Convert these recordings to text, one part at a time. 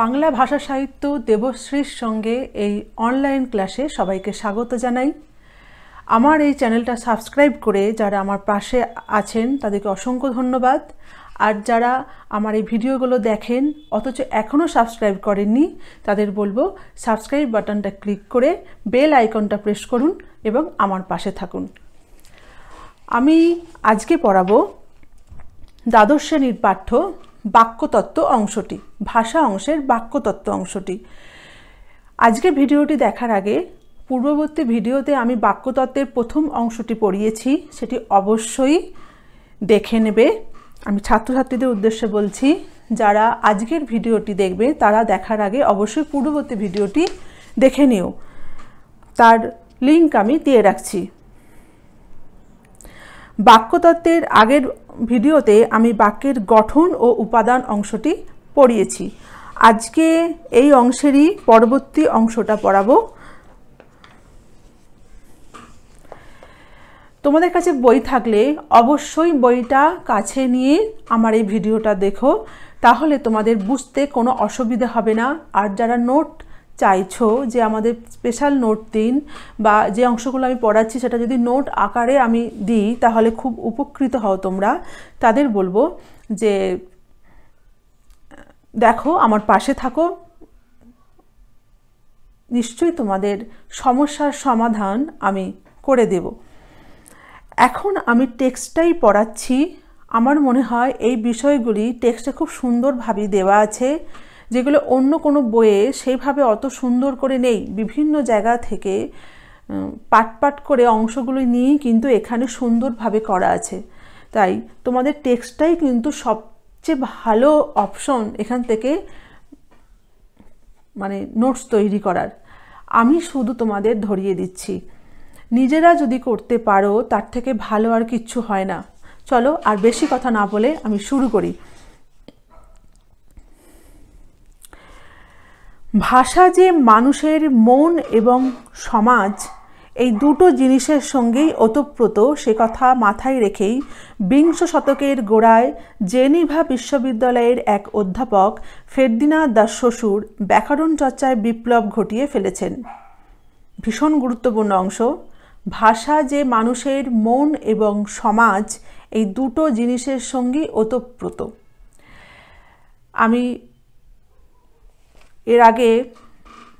বাংলা ভাষা সাহিত্য দেবশ্রীর সঙ্গে এই অনলাইন ক্লাসে সবাইকে স্বাগত জানাই আমার এই চ্যানেলটা সাবস্ক্রাইব করে যারা আমার পাশে আছেন তাদেরকে অসংখ্য ধন্যবাদ আর যারা আমার এই ভিডিওগুলো দেখেন অথচ এখনও সাবস্ক্রাইব করেননি তাদের বলবো সাবস্ক্রাইব বাটনটা ক্লিক করে বেল আইকনটা প্রেস করুন এবং আমার পাশে থাকুন আমি আজকে পড়াবো দ্বাদশ শ্রেণীর পাঠ্য বাক্যতত্ত্ব অংশটি ভাষা অংশের বাক্যতত্ত্ব অংশটি আজকের ভিডিওটি দেখার আগে পূর্ববর্তী ভিডিওতে আমি বাক্যতত্ত্বের প্রথম অংশটি পড়িয়েছি সেটি অবশ্যই দেখে নেবে আমি ছাত্রছাত্রীদের উদ্দেশ্যে বলছি যারা আজকের ভিডিওটি দেখবে তারা দেখার আগে অবশ্যই পূর্ববর্তী ভিডিওটি দেখে নিও তার লিঙ্ক আমি দিয়ে রাখছি বাক্যতত্ত্বের আগের ভিডিওতে আমি বাক্যের গঠন ও উপাদান অংশটি পড়িয়েছি আজকে এই অংশেরই পরবর্তী অংশটা পড়াবো তোমাদের কাছে বই থাকলে অবশ্যই বইটা কাছে নিয়ে আমার এই ভিডিওটা দেখো তাহলে তোমাদের বুঝতে কোনো অসুবিধা হবে না আর যারা নোট চাইছ যে আমাদের স্পেশাল নোট দিন বা যে অংশগুলো আমি পড়াচ্ছি সেটা যদি নোট আকারে আমি দিই তাহলে খুব উপকৃত হও তোমরা তাদের বলবো যে দেখো আমার পাশে থাকো নিশ্চয়ই তোমাদের সমস্যার সমাধান আমি করে দেব এখন আমি টেক্সটাই পড়াচ্ছি আমার মনে হয় এই বিষয়গুলি টেক্সটে খুব সুন্দরভাবে দেওয়া আছে যেগুলো অন্য কোনো বইয়ে সেইভাবে অত সুন্দর করে নেই বিভিন্ন জায়গা থেকে পাট পাট করে অংশগুলো নিয়েই কিন্তু এখানে সুন্দরভাবে করা আছে তাই তোমাদের টেক্সটাই কিন্তু সবচেয়ে ভালো অপশন এখান থেকে মানে নোটস তৈরি করার আমি শুধু তোমাদের ধরিয়ে দিচ্ছি নিজেরা যদি করতে পারো তার থেকে ভালো আর কিচ্ছু হয় না চলো আর বেশি কথা না বলে আমি শুরু করি ভাষা যে মানুষের মন এবং সমাজ এই দুটো জিনিসের সঙ্গেই ওতপ্রোত সে কথা মাথায় রেখেই বিংশ শতকের গোড়ায় জেনিভা বিশ্ববিদ্যালয়ের এক অধ্যাপক ফেরদিনা দাস শ্বশুর ব্যাকরণ চর্চায় বিপ্লব ঘটিয়ে ফেলেছেন ভীষণ গুরুত্বপূর্ণ অংশ ভাষা যে মানুষের মন এবং সমাজ এই দুটো জিনিসের সঙ্গেই ওতপ্রোত আমি এর আগে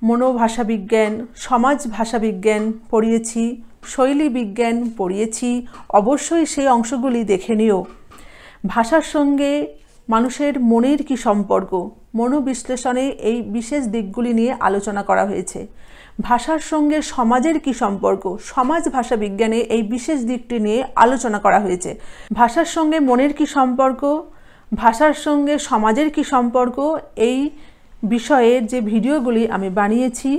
মনোভাষা বিজ্ঞান সমাজ ভাষা বিজ্ঞান পড়িয়েছি শৈলী বিজ্ঞান পড়িয়েছি অবশ্যই সেই অংশগুলি দেখে নিও ভাষার সঙ্গে মানুষের মনের কি সম্পর্ক মনোবিশ্লেষণে এই বিশেষ দিকগুলি নিয়ে আলোচনা করা হয়েছে ভাষার সঙ্গে সমাজের কি সম্পর্ক সমাজ ভাষা বিজ্ঞানে এই বিশেষ দিকটি নিয়ে আলোচনা করা হয়েছে ভাষার সঙ্গে মনের কি সম্পর্ক ভাষার সঙ্গে সমাজের কি সম্পর্ক এই বিষয়ের যে ভিডিওগুলি আমি বানিয়েছি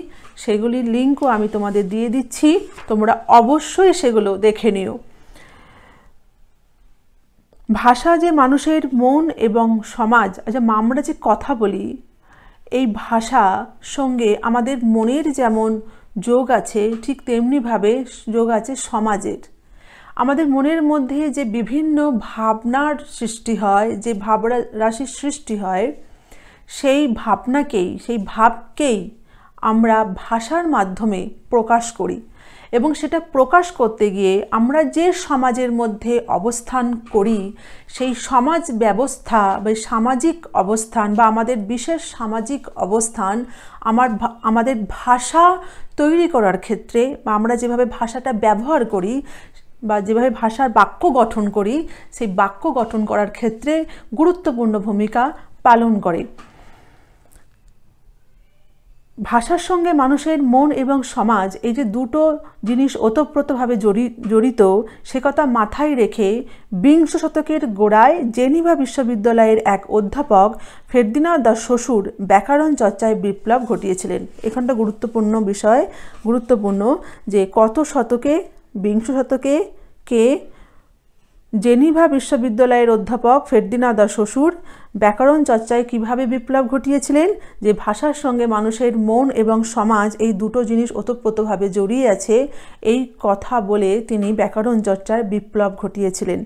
সেগুলির লিঙ্কও আমি তোমাদের দিয়ে দিচ্ছি তোমরা অবশ্যই সেগুলো দেখে নিও ভাষা যে মানুষের মন এবং সমাজ আচ্ছা আমরা যে কথা বলি এই ভাষা সঙ্গে আমাদের মনের যেমন যোগ আছে ঠিক তেমনিভাবে যোগ আছে সমাজের আমাদের মনের মধ্যে যে বিভিন্ন ভাবনার সৃষ্টি হয় যে ভাবরা রাশির সৃষ্টি হয় সেই ভাবনাকেই সেই ভাবকেই আমরা ভাষার মাধ্যমে প্রকাশ করি এবং সেটা প্রকাশ করতে গিয়ে আমরা যে সমাজের মধ্যে অবস্থান করি সেই সমাজ ব্যবস্থা বা সামাজিক অবস্থান বা আমাদের বিশেষ সামাজিক অবস্থান আমার আমাদের ভাষা তৈরি করার ক্ষেত্রে বা আমরা যেভাবে ভাষাটা ব্যবহার করি বা যেভাবে ভাষার বাক্য গঠন করি সেই বাক্য গঠন করার ক্ষেত্রে গুরুত্বপূর্ণ ভূমিকা পালন করে ভাষার সঙ্গে মানুষের মন এবং সমাজ এই যে দুটো জিনিস ওতপ্রোতভাবে জড়িত সে কথা মাথায় রেখে বিংশ শতকের গোড়ায় জেনিভা বিশ্ববিদ্যালয়ের এক অধ্যাপক ফেরদিনা দা শ্বশুর ব্যাকরণ চর্চায় বিপ্লব ঘটিয়েছিলেন এখানটা গুরুত্বপূর্ণ বিষয় গুরুত্বপূর্ণ যে কত শতকে বিংশ শতকে কে জেনিভা বিশ্ববিদ্যালয়ের অধ্যাপক ফেরদিনাদা শ্বশুর ব্যাকরণ চর্চায় কিভাবে বিপ্লব ঘটিয়েছিলেন যে ভাষার সঙ্গে মানুষের মন এবং সমাজ এই দুটো জিনিস ওতপ্রোতভাবে জড়িয়ে আছে এই কথা বলে তিনি ব্যাকরণ চর্চায় বিপ্লব ঘটিয়েছিলেন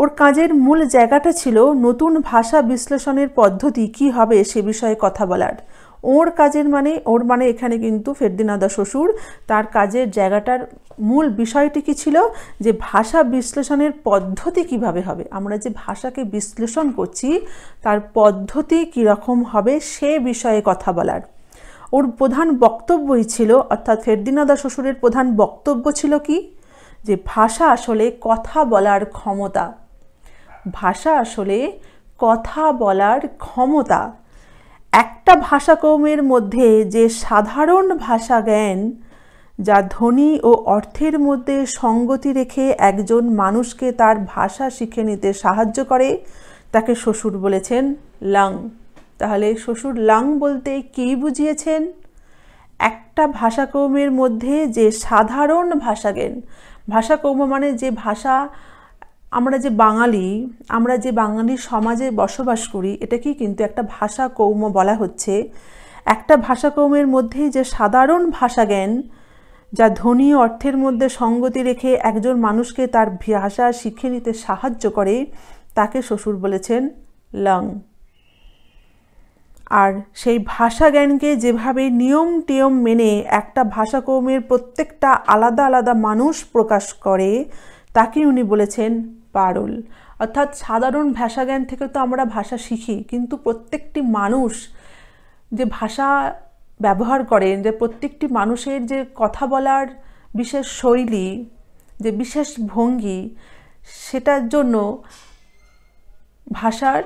ওর কাজের মূল জায়গাটা ছিল নতুন ভাষা বিশ্লেষণের পদ্ধতি কি হবে সে বিষয়ে কথা বলার ওর কাজের মানে ওর মানে এখানে কিন্তু ফেরদিনাদা শ্বশুর তার কাজের জায়গাটার মূল বিষয়টি কী ছিল যে ভাষা বিশ্লেষণের পদ্ধতি কিভাবে হবে আমরা যে ভাষাকে বিশ্লেষণ করছি তার পদ্ধতি কীরকম হবে সে বিষয়ে কথা বলার ওর প্রধান বক্তব্যই ছিল অর্থাৎ ফেরদিনাদা শ্বশুরের প্রধান বক্তব্য ছিল কি যে ভাষা আসলে কথা বলার ক্ষমতা ভাষা আসলে কথা বলার ক্ষমতা একটা ভাষাকর্মের মধ্যে যে সাধারণ ভাষা জ্ঞান যা ধ্বনি ও অর্থের মধ্যে সঙ্গতি রেখে একজন মানুষকে তার ভাষা শিখে নিতে সাহায্য করে তাকে শ্বশুর বলেছেন লাং তাহলে শ্বশুর লাং বলতে কী বুঝিয়েছেন একটা ভাষাকৌমের মধ্যে যে সাধারণ ভাষা জ্ঞান ভাষাকর্ম মানে যে ভাষা আমরা যে বাঙালি আমরা যে বাঙালি সমাজে বসবাস করি এটাকেই কিন্তু একটা ভাষা কৌম বলা হচ্ছে একটা ভাষা কৌমের মধ্যে যে সাধারণ ভাষা জ্ঞান যা ধনী অর্থের মধ্যে সঙ্গতি রেখে একজন মানুষকে তার ভাষা শিখে নিতে সাহায্য করে তাকে শ্বশুর বলেছেন লং আর সেই ভাষা জ্ঞানকে যেভাবে নিয়ম টিয়ম মেনে একটা ভাষা কৌমের প্রত্যেকটা আলাদা আলাদা মানুষ প্রকাশ করে তাকে উনি বলেছেন পারুল অর্থাৎ সাধারণ ভাষা জ্ঞান থেকে তো আমরা ভাষা শিখি কিন্তু প্রত্যেকটি মানুষ যে ভাষা ব্যবহার করেন যে প্রত্যেকটি মানুষের যে কথা বলার বিশেষ শৈলী যে বিশেষ ভঙ্গি সেটার জন্য ভাষার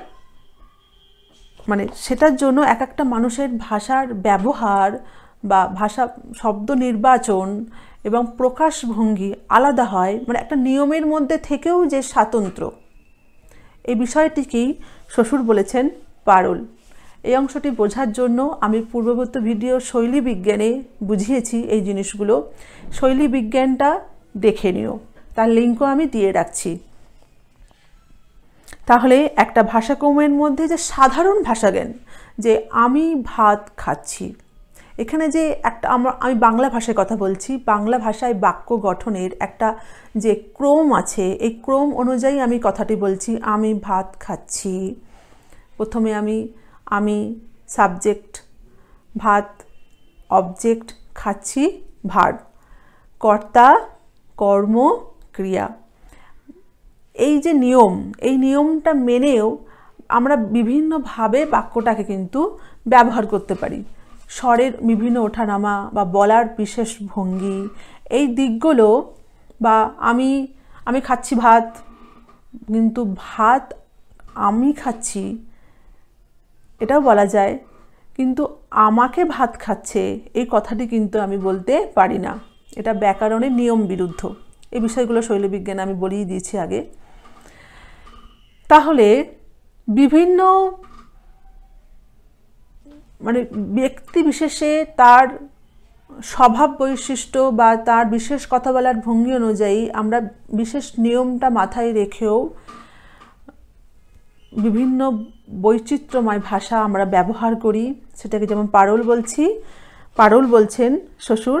মানে সেটার জন্য এক একটা মানুষের ভাষার ব্যবহার বা ভাষা শব্দ নির্বাচন এবং প্রকাশভঙ্গি আলাদা হয় মানে একটা নিয়মের মধ্যে থেকেও যে স্বাতন্ত্র এই বিষয়টিকেই শ্বশুর বলেছেন পারল এই অংশটি বোঝার জন্য আমি পূর্ববর্তী ভিডিও শৈলী বিজ্ঞানে বুঝিয়েছি এই জিনিসগুলো শৈলী বিজ্ঞানটা দেখে নিও তার লিঙ্কও আমি দিয়ে রাখছি তাহলে একটা ভাষাক্রমের মধ্যে যে সাধারণ ভাষা জ্ঞান যে আমি ভাত খাচ্ছি এখানে যে একটা আমরা আমি বাংলা ভাষায় কথা বলছি বাংলা ভাষায় বাক্য গঠনের একটা যে ক্রম আছে এই ক্রম অনুযায়ী আমি কথাটি বলছি আমি ভাত খাচ্ছি প্রথমে আমি আমি সাবজেক্ট ভাত অবজেক্ট খাচ্ছি ভার কর্তা কর্ম ক্রিয়া এই যে নিয়ম এই নিয়মটা মেনেও আমরা বিভিন্নভাবে বাক্যটাকে কিন্তু ব্যবহার করতে পারি স্বরের বিভিন্ন ওঠানামা বা বলার বিশেষ ভঙ্গি এই দিকগুলো বা আমি আমি খাচ্ছি ভাত কিন্তু ভাত আমি খাচ্ছি এটাও বলা যায় কিন্তু আমাকে ভাত খাচ্ছে এই কথাটি কিন্তু আমি বলতে পারি না এটা ব্যাকরণের নিয়ম বিরুদ্ধ এই বিষয়গুলো শৈলবিজ্ঞান আমি বলিয়ে দিয়েছি আগে তাহলে বিভিন্ন মানে ব্যক্তি বিশেষে তার স্বভাব বৈশিষ্ট্য বা তার বিশেষ কথা বলার ভঙ্গি অনুযায়ী আমরা বিশেষ নিয়মটা মাথায় রেখেও বিভিন্ন বৈচিত্র্যময় ভাষা আমরা ব্যবহার করি সেটাকে যেমন পারল বলছি পারল বলছেন শ্বশুর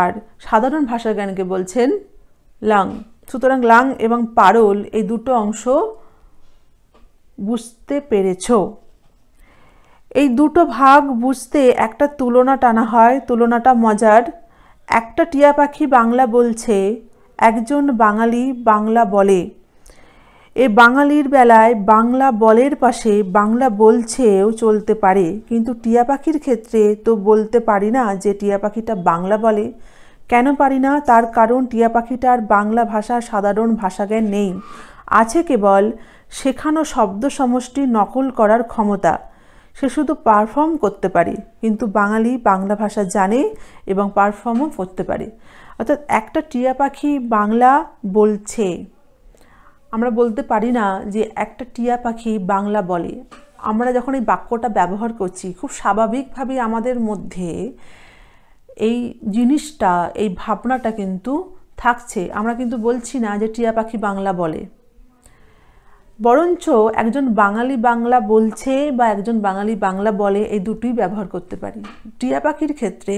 আর সাধারণ ভাষা জ্ঞানকে বলছেন লাং সুতরাং লাং এবং পারল এই দুটো অংশ বুঝতে পেরেছো এই দুটো ভাগ বুঝতে একটা তুলনা টানা হয় তুলনাটা মজার একটা টিয়া পাখি বাংলা বলছে একজন বাঙালি বাংলা বলে এ বাঙালির বেলায় বাংলা বলের পাশে বাংলা বলছেও চলতে পারে কিন্তু টিয়া পাখির ক্ষেত্রে তো বলতে পারি না যে টিয়া পাখিটা বাংলা বলে কেন পারি না তার কারণ টিয়া পাখিটার বাংলা ভাষা সাধারণ ভাষাজ্ঞান নেই আছে কেবল শেখানো শব্দ সমষ্টি নকল করার ক্ষমতা সে শুধু পারফর্ম করতে পারে কিন্তু বাঙালি বাংলা ভাষা জানে এবং পারফর্মও করতে পারে অর্থাৎ একটা টিয়া পাখি বাংলা বলছে আমরা বলতে পারি না যে একটা টিয়া পাখি বাংলা বলে আমরা যখন এই বাক্যটা ব্যবহার করছি খুব স্বাভাবিকভাবে আমাদের মধ্যে এই জিনিসটা এই ভাবনাটা কিন্তু থাকছে আমরা কিন্তু বলছি না যে টিয়া পাখি বাংলা বলে বরঞ্চ একজন বাঙালি বাংলা বলছে বা একজন বাঙালি বাংলা বলে এই দুটোই ব্যবহার করতে পারি টিয়া পাখির ক্ষেত্রে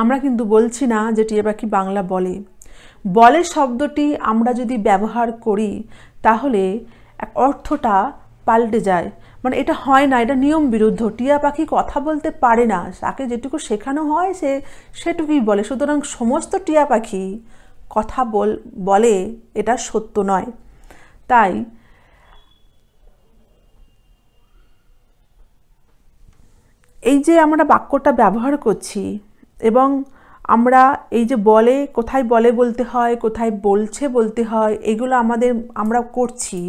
আমরা কিন্তু বলছি না যে টিয়া পাখি বাংলা বলে বলে শব্দটি আমরা যদি ব্যবহার করি তাহলে এক অর্থটা পাল্টে যায় মানে এটা হয় না এটা নিয়ম বিরুদ্ধ টিয়া পাখি কথা বলতে পারে না তাকে যেটুকু শেখানো হয় সে সেটুকুই বলে সুতরাং সমস্ত টিয়া পাখি কথা বল বলে এটা সত্য নয় তাই এই যে আমরা বাক্যটা ব্যবহার করছি এবং আমরা এই যে বলে কোথায় বলে বলতে হয় কোথায় বলছে বলতে হয় এগুলো আমাদের আমরা করছি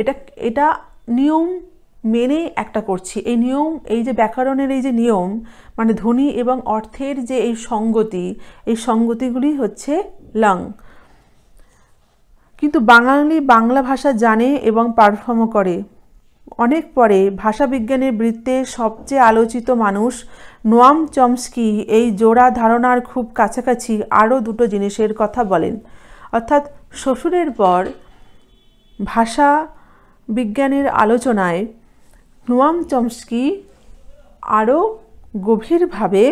এটা এটা নিয়ম মেনে একটা করছি এই নিয়ম এই যে ব্যাকরণের এই যে নিয়ম মানে ধ্বনি এবং অর্থের যে এই সঙ্গতি এই সঙ্গতিগুলি হচ্ছে লং কিন্তু বাঙালি বাংলা ভাষা জানে এবং পারফর্মও করে অনেক পরে ভাষাবিজ্ঞানের বৃত্তে সবচেয়ে আলোচিত মানুষ নোয়াম চমস্কি এই জোড়া ধারণার খুব কাছাকাছি আরও দুটো জিনিসের কথা বলেন অর্থাৎ শ্বশুরের পর ভাষা বিজ্ঞানের আলোচনায় নোয়াম চমস্কি আরও গভীরভাবে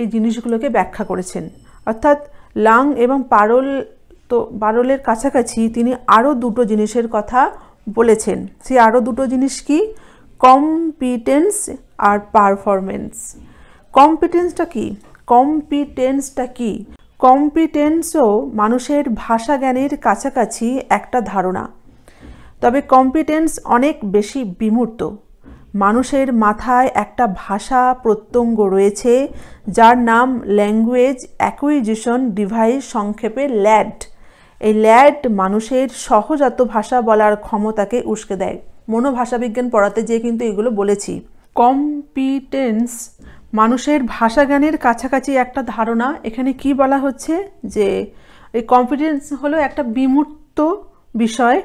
এই জিনিসগুলোকে ব্যাখ্যা করেছেন অর্থাৎ লাং এবং পারল তো বারলের কাছাকাছি তিনি আরও দুটো জিনিসের কথা বলেছেন সে আরও দুটো জিনিস কি কম্পিটেন্স আর পারফরমেন্স কম্পিটেন্সটা কি কম্পিটেন্সটা কি কম্পিটেন্সও মানুষের ভাষা জ্ঞানের কাছাকাছি একটা ধারণা তবে কম্পিটেন্স অনেক বেশি বিমূর্ত মানুষের মাথায় একটা ভাষা প্রত্যঙ্গ রয়েছে যার নাম ল্যাঙ্গুয়েজ অ্যাকুইজিশন ডিভাইস সংক্ষেপে ল্যাড এই ল্যাড মানুষের সহজাত ভাষা বলার ক্ষমতাকে উস্কে দেয় মনোভাষাবিজ্ঞান পড়াতে যেয়ে কিন্তু এগুলো বলেছি কম্পিটেন্স মানুষের ভাষাজ্ঞানের কাছাকাছি একটা ধারণা এখানে কি বলা হচ্ছে যে এই কম্পিটেন্স হলো একটা বিমূর্ত বিষয়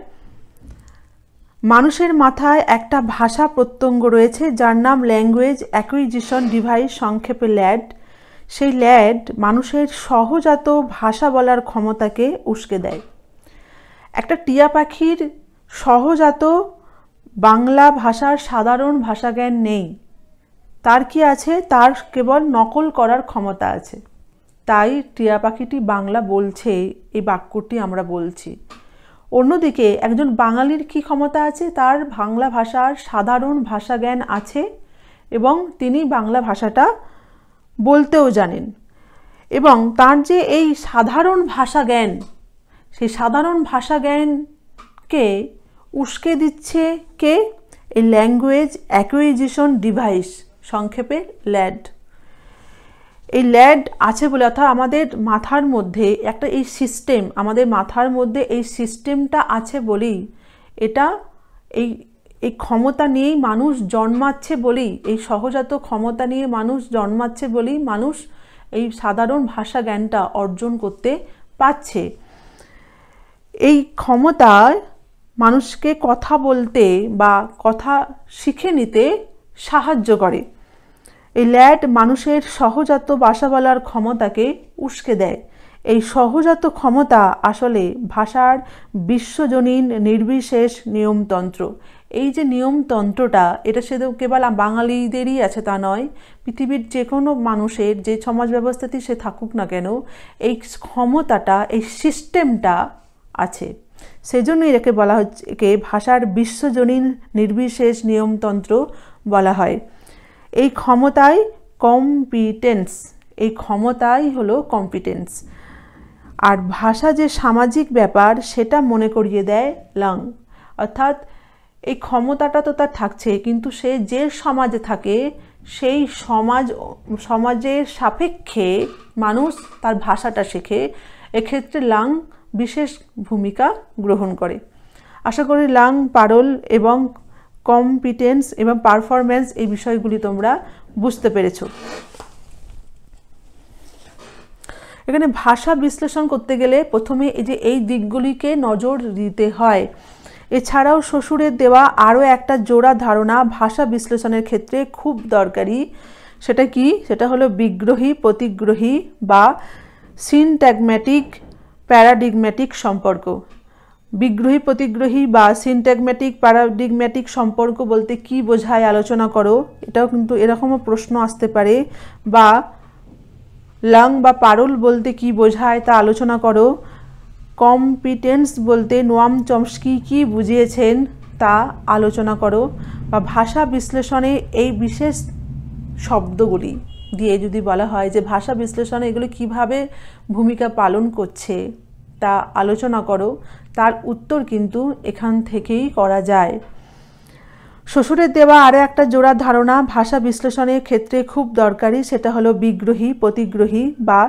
মানুষের মাথায় একটা ভাষা প্রত্যঙ্গ রয়েছে যার নাম ল্যাঙ্গুয়েজ অ্যাকুইজিশন ডিভাইস সংক্ষেপে ল্যাড সেই ল্যাড মানুষের সহজাত ভাষা বলার ক্ষমতাকে উস্কে দেয় একটা টিয়া পাখির সহজাত বাংলা ভাষার সাধারণ ভাষাজ্ঞান নেই তার কি আছে তার কেবল নকল করার ক্ষমতা আছে তাই টিয়া পাখিটি বাংলা বলছে এই বাক্যটি আমরা বলছি অন্যদিকে একজন বাঙালির কি ক্ষমতা আছে তার বাংলা ভাষার সাধারণ ভাষা জ্ঞান আছে এবং তিনি বাংলা ভাষাটা বলতেও জানেন এবং তার যে এই সাধারণ ভাষা জ্ঞান সেই সাধারণ ভাষা জ্ঞানকে উস্কে দিচ্ছে কে এই ল্যাঙ্গুয়েজ অ্যাকুইজিশন ডিভাইস সংক্ষেপে ল্যাড এই ল্যাড আছে বলে অর্থাৎ আমাদের মাথার মধ্যে একটা এই সিস্টেম আমাদের মাথার মধ্যে এই সিস্টেমটা আছে বলেই এটা এই এই ক্ষমতা নিয়েই মানুষ জন্মাচ্ছে বলেই এই সহজাত ক্ষমতা নিয়ে মানুষ জন্মাচ্ছে বলেই মানুষ এই সাধারণ ভাষা জ্ঞানটা অর্জন করতে পারছে এই ক্ষমতায় মানুষকে কথা বলতে বা কথা শিখে নিতে সাহায্য করে এই ল্যাট মানুষের সহজাত বাসা বলার ক্ষমতাকে উস্কে দেয় এই সহজাত ক্ষমতা আসলে ভাষার বিশ্বজনীন নির্বিশেষ নিয়মতন্ত্র এই যে নিয়মতন্ত্রটা এটা শুধু কেবল বাঙালিদেরই আছে তা নয় পৃথিবীর যে কোনো মানুষের যে সমাজ ব্যবস্থাতেই সে থাকুক না কেন এই ক্ষমতাটা এই সিস্টেমটা আছে সেজন্যই এটাকে বলা হচ্ছে একে ভাষার বিশ্বজনীন নির্বিশেষ নিয়মতন্ত্র বলা হয় এই ক্ষমতায় কম্পিটেন্স এই ক্ষমতাই হলো কম্পিটেন্স আর ভাষা যে সামাজিক ব্যাপার সেটা মনে করিয়ে দেয় লাং অর্থাৎ এই ক্ষমতাটা তো তার থাকছে কিন্তু সে যে সমাজে থাকে সেই সমাজ সমাজের সাপেক্ষে মানুষ তার ভাষাটা শেখে এক্ষেত্রে লাং বিশেষ ভূমিকা গ্রহণ করে আশা করি লাং পারল এবং কম্পিটেন্স এবং পারফরম্যান্স এই বিষয়গুলি তোমরা বুঝতে পেরেছ এখানে ভাষা বিশ্লেষণ করতে গেলে প্রথমে এই যে এই দিকগুলিকে নজর দিতে হয় এছাড়াও শ্বশুরের দেওয়া আরও একটা জোড়া ধারণা ভাষা বিশ্লেষণের ক্ষেত্রে খুব দরকারি সেটা কি সেটা হলো বিগ্রহী প্রতিগ্রহী বা সিনট্যাগম্যাটিক প্যারাডিগম্যাটিক সম্পর্ক বিগ্রহী প্রতিগ্রহী বা সিনট্যাগম্যাটিক প্যারাডিগম্যাটিক সম্পর্ক বলতে কি বোঝায় আলোচনা করো এটাও কিন্তু এরকমও প্রশ্ন আসতে পারে বা লং বা পারুল বলতে কি বোঝায় তা আলোচনা করো কম্পিটেন্স বলতে নোয়াম চমস্কি কী বুঝিয়েছেন তা আলোচনা করো বা ভাষা বিশ্লেষণে এই বিশেষ শব্দগুলি দিয়ে যদি বলা হয় যে ভাষা বিশ্লেষণে এগুলো কিভাবে ভূমিকা পালন করছে তা আলোচনা করো তার উত্তর কিন্তু এখান থেকেই করা যায় শ্বশুরের দেওয়া আরও একটা জোড়া ধারণা ভাষা বিশ্লেষণের ক্ষেত্রে খুব দরকারি সেটা হলো বিগ্রহী প্রতিগ্রহী বা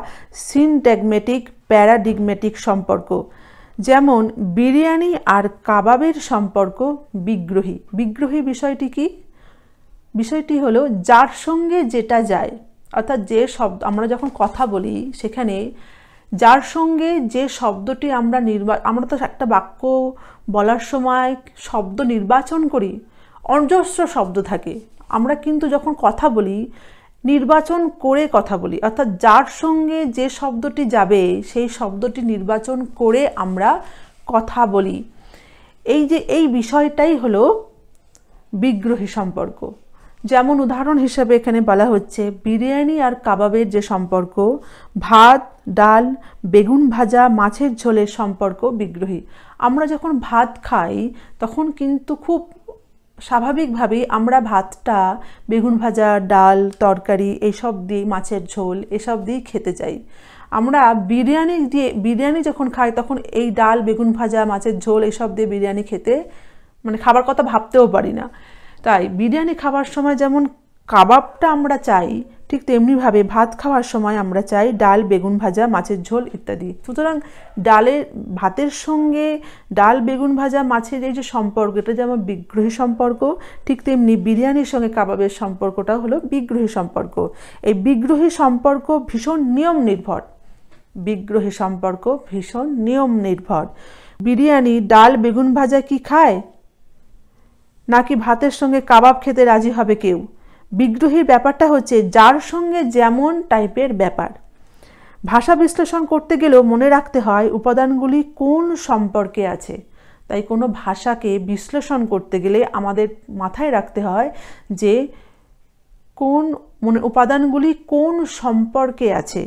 সিনট্যাগমেটিক প্যারাডিগমেটিক সম্পর্ক যেমন বিরিয়ানি আর কাবাবের সম্পর্ক বিগ্রহী বিগ্রহী বিষয়টি কি বিষয়টি হলো যার সঙ্গে যেটা যায় অর্থাৎ যে শব্দ আমরা যখন কথা বলি সেখানে যার সঙ্গে যে শব্দটি আমরা নির্বা আমরা তো একটা বাক্য বলার সময় শব্দ নির্বাচন করি অজস্র শব্দ থাকে আমরা কিন্তু যখন কথা বলি নির্বাচন করে কথা বলি অর্থাৎ যার সঙ্গে যে শব্দটি যাবে সেই শব্দটি নির্বাচন করে আমরা কথা বলি এই যে এই বিষয়টাই হলো বিগ্রহী সম্পর্ক যেমন উদাহরণ হিসেবে এখানে বলা হচ্ছে বিরিয়ানি আর কাবাবের যে সম্পর্ক ভাত ডাল বেগুন ভাজা মাছের ঝোলের সম্পর্ক বিগ্রহী আমরা যখন ভাত খাই তখন কিন্তু খুব স্বাভাবিকভাবেই আমরা ভাতটা বেগুন ভাজা ডাল তরকারি এসব দিয়ে মাছের ঝোল এসব দিয়ে খেতে চাই আমরা বিরিয়ানি দিয়ে বিরিয়ানি যখন খাই তখন এই ডাল বেগুন ভাজা মাছের ঝোল এসব দিয়ে বিরিয়ানি খেতে মানে খাবার কথা ভাবতেও পারি না তাই বিরিয়ানি খাবার সময় যেমন কাবাবটা আমরা চাই ঠিক তেমনিভাবে ভাত খাওয়ার সময় আমরা চাই ডাল বেগুন ভাজা মাছের ঝোল ইত্যাদি সুতরাং ডালের ভাতের সঙ্গে ডাল বেগুন ভাজা মাছের এই যে সম্পর্ক এটা যেমন বিগ্রহী সম্পর্ক ঠিক তেমনি বিরিয়ানির সঙ্গে কাবাবের সম্পর্কটা হলো বিগ্রহী সম্পর্ক এই বিগ্রহী সম্পর্ক ভীষণ নিয়ম নির্ভর বিগ্রহী সম্পর্ক ভীষণ নিয়ম নির্ভর বিরিয়ানি ডাল বেগুন ভাজা কি খায় নাকি ভাতের সঙ্গে কাবাব খেতে রাজি হবে কেউ বিগ্রহীর ব্যাপারটা হচ্ছে যার সঙ্গে যেমন টাইপের ব্যাপার ভাষা বিশ্লেষণ করতে গেলেও মনে রাখতে হয় উপাদানগুলি কোন সম্পর্কে আছে তাই কোনো ভাষাকে বিশ্লেষণ করতে গেলে আমাদের মাথায় রাখতে হয় যে কোন মানে উপাদানগুলি কোন সম্পর্কে আছে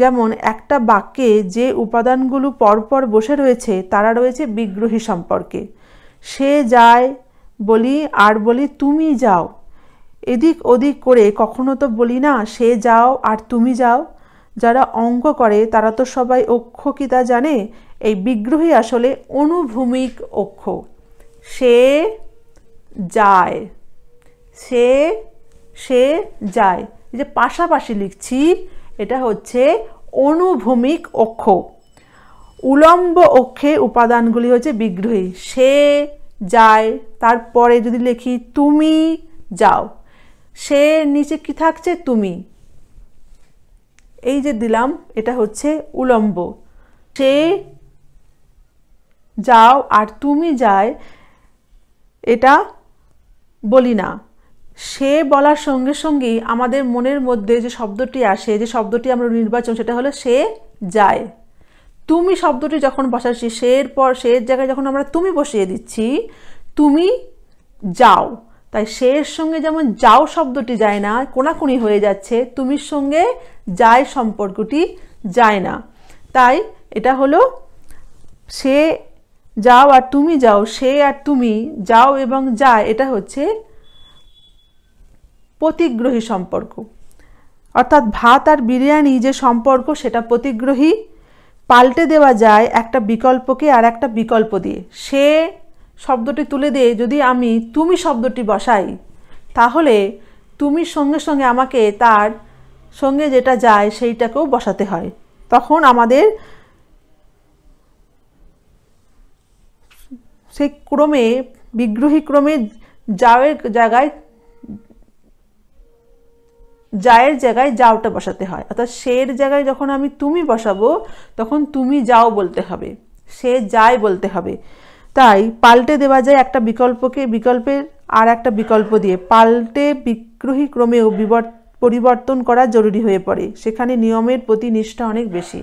যেমন একটা বাক্যে যে উপাদানগুলো পরপর বসে রয়েছে তারা রয়েছে বিগ্রহী সম্পর্কে সে যায় বলি আর বলি তুমি যাও এদিক ওদিক করে কখনো তো বলি না সে যাও আর তুমি যাও যারা অঙ্ক করে তারা তো সবাই অক্ষকিতা জানে এই বিগ্রহী আসলে অনুভূমিক অক্ষ সে যায় সে সে যায় যে পাশাপাশি লিখছি এটা হচ্ছে অনুভূমিক অক্ষ উলম্ব অক্ষে উপাদানগুলি হচ্ছে বিগ্রহী সে যায় তারপরে যদি লিখি তুমি যাও সে নিচে কি থাকছে তুমি এই যে দিলাম এটা হচ্ছে উলম্ব সে যাও আর তুমি যায় এটা বলি না সে বলার সঙ্গে সঙ্গেই আমাদের মনের মধ্যে যে শব্দটি আসে যে শব্দটি আমরা নির্বাচন সেটা হলো সে যায় তুমি শব্দটি যখন বসাচ্ছি সের পর সের জায়গায় যখন আমরা তুমি বসিয়ে দিচ্ছি তুমি যাও তাই সের সঙ্গে যেমন যাও শব্দটি যায় না কোনাকুনি হয়ে যাচ্ছে তুমির সঙ্গে যায় সম্পর্কটি যায় না তাই এটা হলো সে যাও আর তুমি যাও সে আর তুমি যাও এবং যায় এটা হচ্ছে প্রতিগ্রহী সম্পর্ক অর্থাৎ ভাত আর বিরিয়ানি যে সম্পর্ক সেটা প্রতিগ্রহী পাল্টে দেওয়া যায় একটা বিকল্পকে আর একটা বিকল্প দিয়ে সে শব্দটি তুলে দিয়ে যদি আমি তুমি শব্দটি বসাই তাহলে তুমি সঙ্গে সঙ্গে আমাকে তার সঙ্গে যেটা যায় সেইটাকেও বসাতে হয় তখন আমাদের সেই ক্রমে বিগ্রহী ক্রমে যাওয়ের জায়গায় যায়ের জায়গায় যাওটা বসাতে হয় অর্থাৎ সের জায়গায় যখন আমি তুমি বসাবো তখন তুমি যাও বলতে হবে সে যায় বলতে হবে তাই পাল্টে দেওয়া যায় একটা বিকল্পকে বিকল্পের আর একটা বিকল্প দিয়ে পাল্টে বিক্রোহী ক্রমেও পরিবর্তন করা জরুরি হয়ে পড়ে সেখানে নিয়মের প্রতি নিষ্ঠা অনেক বেশি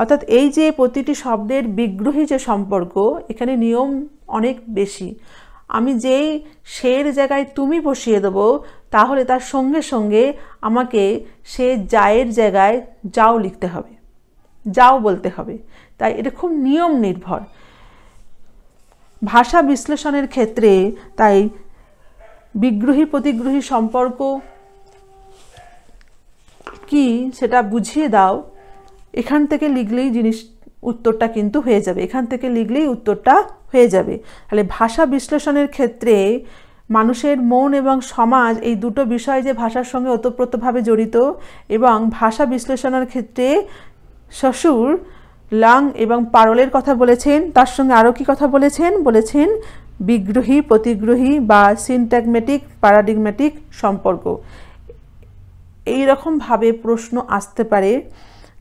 অর্থাৎ এই যে প্রতিটি শব্দের বিগ্রহী যে সম্পর্ক এখানে নিয়ম অনেক বেশি আমি যেই সের জায়গায় তুমি বসিয়ে দেবো তাহলে তার সঙ্গে সঙ্গে আমাকে সে যায়ের জায়গায় যাও লিখতে হবে যাও বলতে হবে তাই এটা খুব নিয়ম নির্ভর ভাষা বিশ্লেষণের ক্ষেত্রে তাই বিগ্রহী প্রতিগ্রহী সম্পর্ক কি সেটা বুঝিয়ে দাও এখান থেকে লিখলেই জিনিস উত্তরটা কিন্তু হয়ে যাবে এখান থেকে লিখলেই উত্তরটা হয়ে যাবে তাহলে ভাষা বিশ্লেষণের ক্ষেত্রে মানুষের মন এবং সমাজ এই দুটো বিষয় যে ভাষার সঙ্গে ওতপ্রোতভাবে জড়িত এবং ভাষা বিশ্লেষণের ক্ষেত্রে শ্বশুর লাং এবং পারলের কথা বলেছেন তার সঙ্গে আরও কি কথা বলেছেন বলেছেন বিগ্রহী প্রতিগ্রহী বা সিনট্যাগমেটিক প্যারাডিগম্যাটিক সম্পর্ক এই রকমভাবে প্রশ্ন আসতে পারে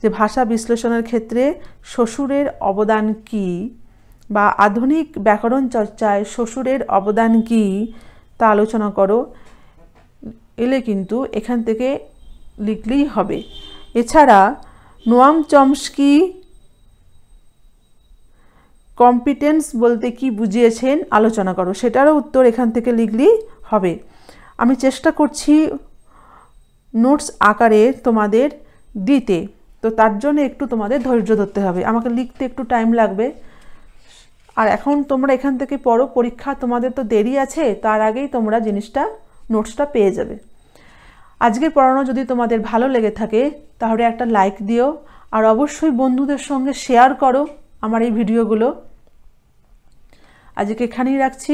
যে ভাষা বিশ্লেষণের ক্ষেত্রে শ্বশুরের অবদান কি বা আধুনিক ব্যাকরণ চর্চায় শ্বশুরের অবদান কি তা আলোচনা করো এলে কিন্তু এখান থেকে লিখলেই হবে এছাড়া নোয়াম চমস্কি কম্পিটেন্স বলতে কি বুঝিয়েছেন আলোচনা করো সেটারও উত্তর এখান থেকে লিখলি হবে আমি চেষ্টা করছি নোটস আকারে তোমাদের দিতে তো তার জন্য একটু তোমাদের ধৈর্য ধরতে হবে আমাকে লিখতে একটু টাইম লাগবে আর এখন তোমরা এখান থেকে পড়ো পরীক্ষা তোমাদের তো দেরি আছে তার আগেই তোমরা জিনিসটা নোটসটা পেয়ে যাবে আজকের পড়ানো যদি তোমাদের ভালো লেগে থাকে তাহলে একটা লাইক দিও আর অবশ্যই বন্ধুদের সঙ্গে শেয়ার করো আমার এই ভিডিওগুলো আজকে এখানেই রাখছি